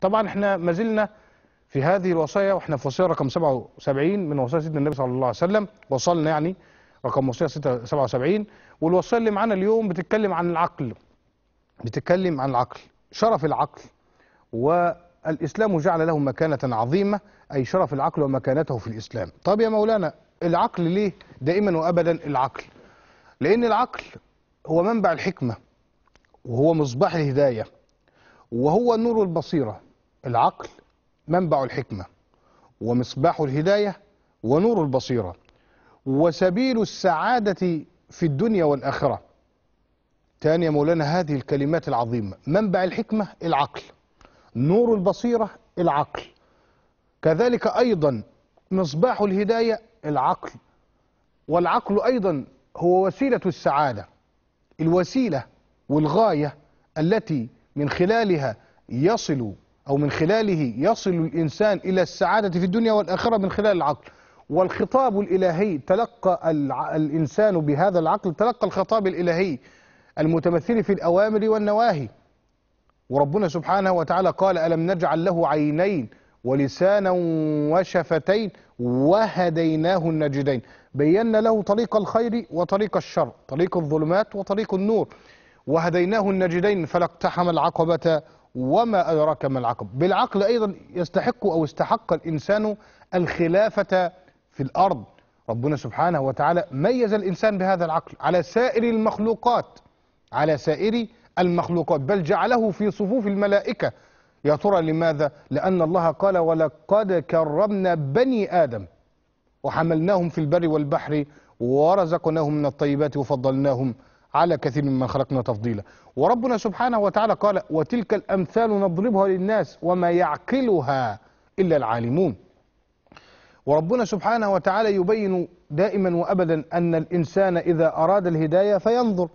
طبعا احنا ما زلنا في هذه الوصايا واحنا في وصيه رقم 77 من وصايا سيدنا النبي صلى الله عليه وسلم وصلنا يعني رقم وصيه 77 والوصيه اللي معانا اليوم بتتكلم عن العقل بتتكلم عن العقل شرف العقل والاسلام جعل له مكانه عظيمه اي شرف العقل ومكانته في الاسلام طب يا مولانا العقل ليه دائما وابدا العقل لان العقل هو منبع الحكمه وهو مصباح الهدايه وهو نور البصيره العقل منبع الحكمة ومصباح الهداية ونور البصيرة وسبيل السعادة في الدنيا والآخرة تاني يا مولانا هذه الكلمات العظيمة منبع الحكمة العقل نور البصيرة العقل كذلك أيضا مصباح الهداية العقل والعقل أيضا هو وسيلة السعادة الوسيلة والغاية التي من خلالها يصل أو من خلاله يصل الإنسان إلى السعادة في الدنيا والآخرة من خلال العقل والخطاب الإلهي تلقى الإنسان بهذا العقل تلقى الخطاب الإلهي المتمثل في الأوامر والنواهي وربنا سبحانه وتعالى قال ألم نجعل له عينين ولسانا وشفتين وهديناه النجدين بينا له طريق الخير وطريق الشر طريق الظلمات وطريق النور وهديناه النجدين فلاقتحم العقبة وما أدراك ما العقب بالعقل أيضا يستحق أو استحق الإنسان الخلافة في الأرض ربنا سبحانه وتعالى ميز الإنسان بهذا العقل على سائر المخلوقات على سائر المخلوقات بل جعله في صفوف الملائكة يا ترى لماذا لأن الله قال ولقد كرمنا بني آدم وحملناهم في البر والبحر ورزقناهم من الطيبات وفضلناهم على كثير مما خلقنا تفضيلا وربنا سبحانه وتعالى قال وتلك الأمثال نضربها للناس وما يعقلها إلا العالمون وربنا سبحانه وتعالى يبين دائما وأبدا أن الإنسان إذا أراد الهداية فينظر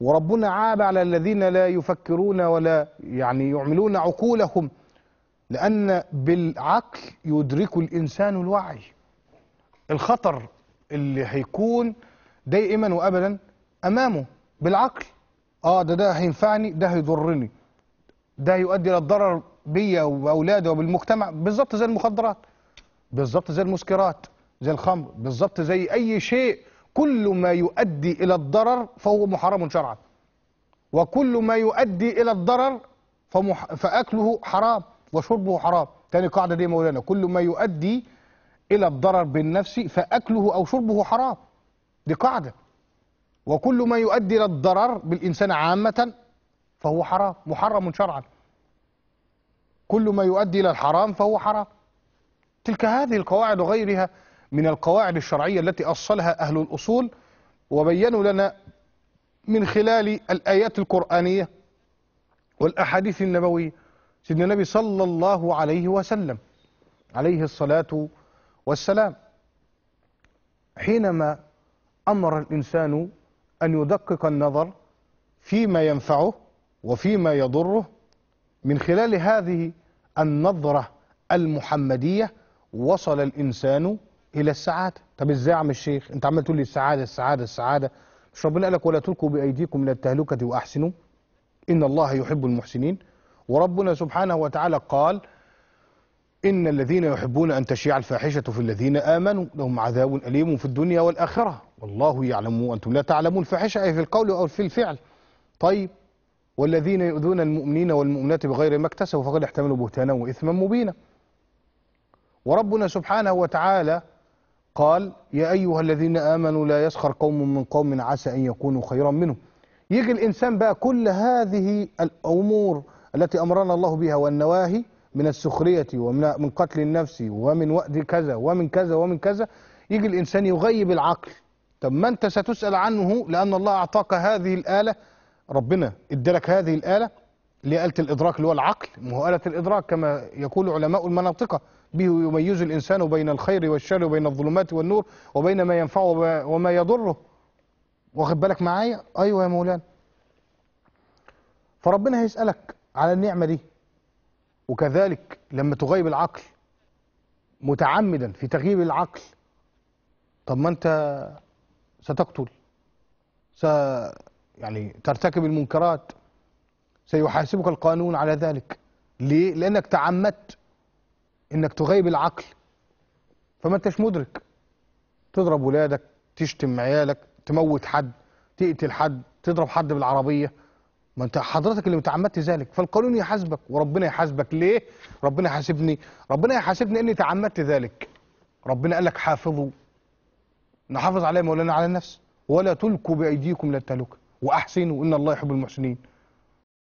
وربنا عاب على الذين لا يفكرون ولا يعني يعملون عقولهم لأن بالعقل يدرك الإنسان الوعي الخطر اللي هيكون دائما وأبدا امامه بالعقل اه ده ده هينفعني ده هيضرني ده هيؤدي الى الضرر بيا وباولادي وبالمجتمع بالظبط زي المخدرات بالظبط زي المسكرات زي الخمر بالظبط زي اي شيء كل ما يؤدي الى الضرر فهو محرم شرعا وكل ما يؤدي الى الضرر فمح... فاكله حرام وشربه حرام تاني قاعده دي مولانا كل ما يؤدي الى الضرر بالنفس فاكله او شربه حرام دي قاعده وكل ما يؤدي إلى الضرر بالإنسان عامة فهو حرام محرم شرعا كل ما يؤدي إلى الحرام فهو حرام تلك هذه القواعد وغيرها من القواعد الشرعية التي أصلها أهل الأصول وبينوا لنا من خلال الآيات القرآنية والأحاديث النبوية سيدنا النبي صلى الله عليه وسلم عليه الصلاة والسلام حينما أمر الإنسان أن يدقق النظر فيما ينفعه وفيما يضره من خلال هذه النظرة المحمدية وصل الإنسان إلى السعادة طب إزاي يا عم الشيخ أنت عمال تقول لي السعادة السعادة السعادة مش ربنا قال لك ولا تلقوا بأيديكم إلى التهلكة وأحسنوا إن الله يحب المحسنين وربنا سبحانه وتعالى قال إن الذين يحبون أن تشيع الفاحشة في الذين آمنوا لهم عذاب أليم في الدنيا والآخرة والله يعلم وأنتم لا تعلمون الفحشة أي في القول أو في الفعل طيب والذين يؤذون المؤمنين والمؤمنات بغير ما اكتسبوا فقد احتملوا بهتانا وإثما مبينا وربنا سبحانه وتعالى قال يا أيها الذين آمنوا لا يسخر قوم من قوم عسى أن يكونوا خيرا منهم يجي الإنسان بقى كل هذه الأمور التي أمرنا الله بها والنواهي من السخرية ومن من قتل النفس ومن وأد كذا ومن كذا ومن كذا يجي الإنسان يغيب العقل طب ما انت ستسأل عنه لأن الله أعطاك هذه الآلة ربنا ادالك هذه الآلة اللي هي آلة الإدراك اللي هو العقل ما هو آلة الإدراك كما يقول علماء المناطقة به يميز الإنسان بين الخير والشر وبين الظلمات والنور وبين ما ينفعه وما يضره واخد بالك معايا أيوة يا مولانا فربنا هيسألك على النعمة دي وكذلك لما تغيب العقل متعمدا في تغييب العقل طب ما انت ستقتل س يعني ترتكب المنكرات سيحاسبك القانون على ذلك ليه؟ لأنك تعمدت إنك تغيب العقل فما أنتش مدرك تضرب ولادك تشتم عيالك تموت حد تقتل حد تضرب حد بالعربية ما أنت حضرتك اللي متعمدت ذلك فالقانون يحاسبك وربنا يحاسبك ليه؟ ربنا يحاسبني ربنا يحاسبني إني تعمدت ذلك ربنا قال لك حافظوا نحافظ عليه مولانا على النفس ولا تلقوا بايديكم للتهلكه واحسنوا ان الله يحب المحسنين